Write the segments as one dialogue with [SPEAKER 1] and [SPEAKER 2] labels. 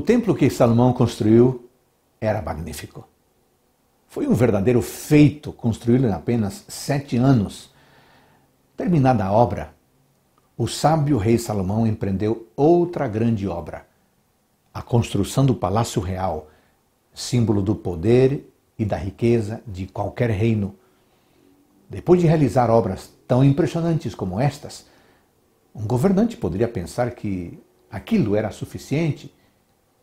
[SPEAKER 1] O templo que Salomão construiu era magnífico. Foi um verdadeiro feito construí-lo em apenas sete anos. Terminada a obra, o sábio rei Salomão empreendeu outra grande obra, a construção do Palácio Real, símbolo do poder e da riqueza de qualquer reino. Depois de realizar obras tão impressionantes como estas, um governante poderia pensar que aquilo era suficiente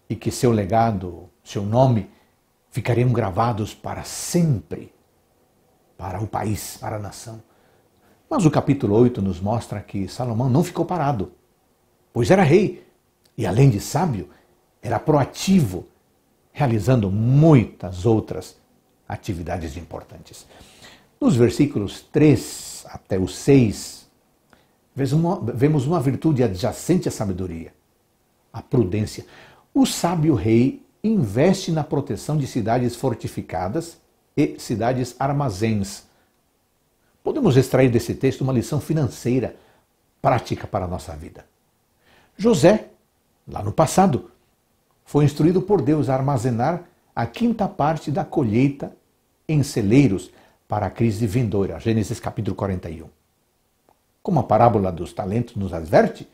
[SPEAKER 1] e que seu legado, seu nome, ficariam gravados para sempre para o país, para a nação. Mas o capítulo 8 nos mostra que Salomão não ficou parado, pois era rei e, além de sábio, era proativo, realizando muitas outras atividades importantes. Nos versículos 3 até o 6, vemos uma, vemos uma virtude adjacente à sabedoria, a prudência. O sábio rei investe na proteção de cidades fortificadas e cidades armazéns. Podemos extrair desse texto uma lição financeira prática para a nossa vida. José, lá no passado, foi instruído por Deus a armazenar a quinta parte da colheita em celeiros para a crise vindoura. Gênesis capítulo 41. Como a parábola dos talentos nos adverte,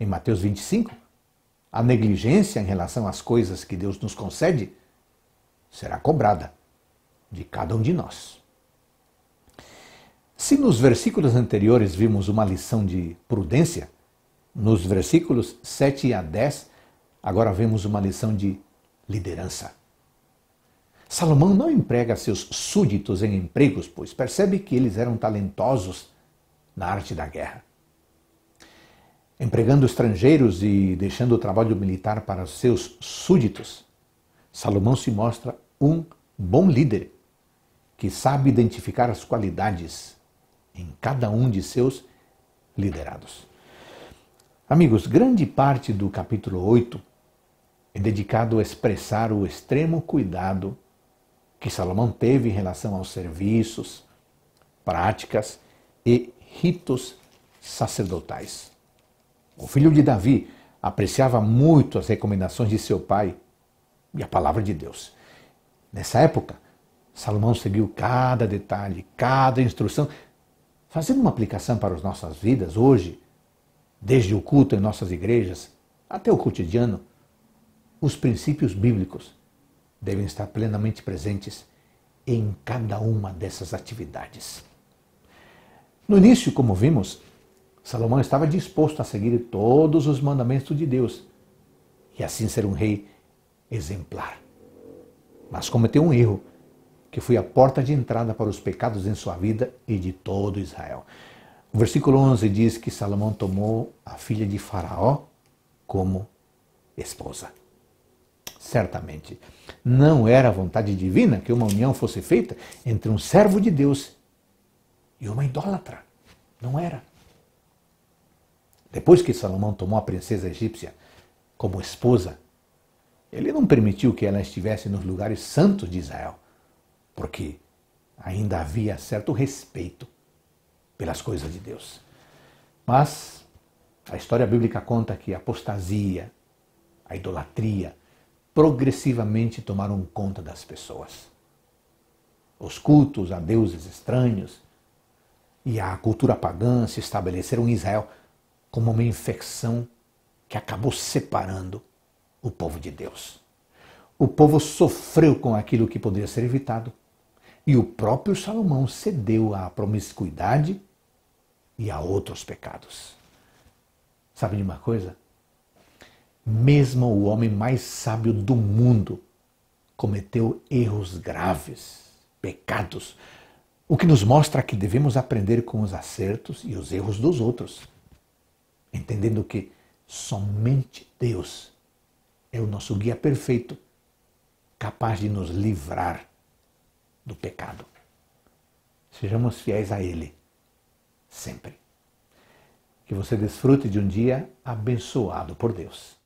[SPEAKER 1] em Mateus 25, a negligência em relação às coisas que Deus nos concede será cobrada de cada um de nós. Se nos versículos anteriores vimos uma lição de prudência, nos versículos 7 a 10, agora vemos uma lição de liderança. Salomão não emprega seus súditos em empregos, pois percebe que eles eram talentosos na arte da guerra empregando estrangeiros e deixando o trabalho militar para seus súditos, Salomão se mostra um bom líder que sabe identificar as qualidades em cada um de seus liderados. Amigos, grande parte do capítulo 8 é dedicado a expressar o extremo cuidado que Salomão teve em relação aos serviços, práticas e ritos sacerdotais. O filho de Davi apreciava muito as recomendações de seu pai e a palavra de Deus. Nessa época, Salomão seguiu cada detalhe, cada instrução, fazendo uma aplicação para as nossas vidas hoje, desde o culto em nossas igrejas até o cotidiano. Os princípios bíblicos devem estar plenamente presentes em cada uma dessas atividades. No início, como vimos, Salomão estava disposto a seguir todos os mandamentos de Deus e assim ser um rei exemplar. Mas cometeu um erro, que foi a porta de entrada para os pecados em sua vida e de todo Israel. O versículo 11 diz que Salomão tomou a filha de Faraó como esposa. Certamente, não era vontade divina que uma união fosse feita entre um servo de Deus e uma idólatra. Não era. Depois que Salomão tomou a princesa egípcia como esposa, ele não permitiu que ela estivesse nos lugares santos de Israel, porque ainda havia certo respeito pelas coisas de Deus. Mas a história bíblica conta que a apostasia, a idolatria, progressivamente tomaram conta das pessoas. Os cultos a deuses estranhos e a cultura pagã se estabeleceram em Israel como uma infecção que acabou separando o povo de Deus. O povo sofreu com aquilo que poderia ser evitado. E o próprio Salomão cedeu à promiscuidade e a outros pecados. Sabe de uma coisa? Mesmo o homem mais sábio do mundo cometeu erros graves, pecados, o que nos mostra que devemos aprender com os acertos e os erros dos outros entendendo que somente Deus é o nosso guia perfeito, capaz de nos livrar do pecado. Sejamos fiéis a Ele, sempre. Que você desfrute de um dia abençoado por Deus.